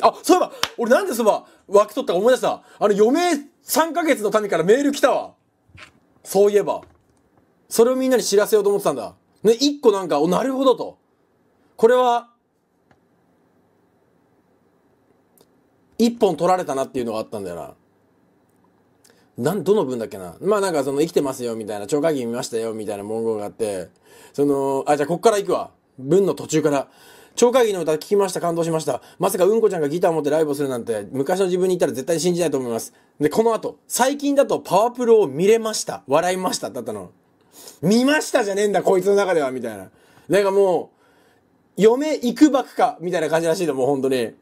あ、そういえば、俺なんでそうば、枠取ったか思い出した。あの、余命3ヶ月の民からメール来たわ。そういえば。それをみんなに知らせようと思ってたんだ。ね、一個なんか、お、なるほどと。これは、一本取られたなっていうのがあったんだよな。なん、どの文だっけな。まあなんかその生きてますよみたいな、超会議見ましたよみたいな文言があって、その、あ、じゃあこっから行くわ。文の途中から。超会議の歌聞きました、感動しました。まさかうんこちゃんがギターを持ってライブをするなんて、昔の自分に言ったら絶対信じないと思います。で、この後、最近だとパワプロを見れました、笑いました、だったの。見ましたじゃねえんだ、こいつの中では、みたいな。なんかもう、嫁いくばくか、みたいな感じらしいの、もう本当に。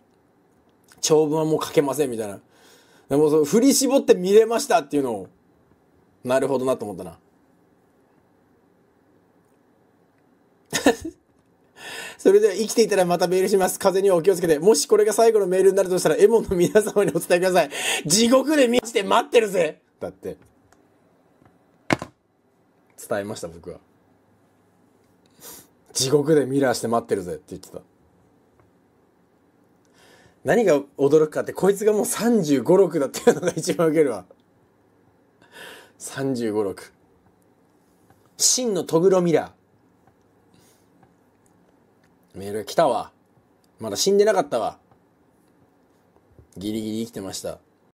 長文はもう書けません、みたいな。でもその振り絞って見れましたっていうのを、なるほどなと思ったな。それでは生きていたらまたメールします。風にはお気をつけて。もしこれが最後のメールになるとしたら、エモンの皆様にお伝えください。地獄で満ちて待ってるぜだって。伝えました、僕は。地獄でミラーして待ってるぜって言ってた。何が驚くかって、こいつがもう35、6だっていうのが一番ウケるわ。35、6。真のトグロミラー。メール来たわ。まだ死んでなかったわ。ギリギリ生きてました。